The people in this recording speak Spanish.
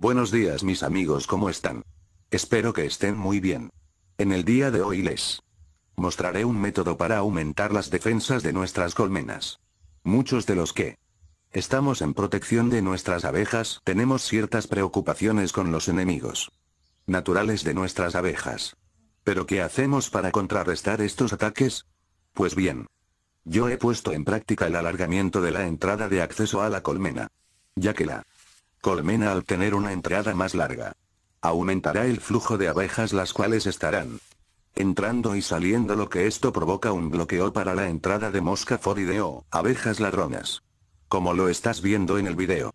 Buenos días mis amigos, ¿cómo están? Espero que estén muy bien. En el día de hoy les mostraré un método para aumentar las defensas de nuestras colmenas. Muchos de los que estamos en protección de nuestras abejas tenemos ciertas preocupaciones con los enemigos naturales de nuestras abejas. ¿Pero qué hacemos para contrarrestar estos ataques? Pues bien. Yo he puesto en práctica el alargamiento de la entrada de acceso a la colmena. Ya que la colmena al tener una entrada más larga. Aumentará el flujo de abejas las cuales estarán entrando y saliendo lo que esto provoca un bloqueo para la entrada de mosca forideo, abejas ladronas. Como lo estás viendo en el video.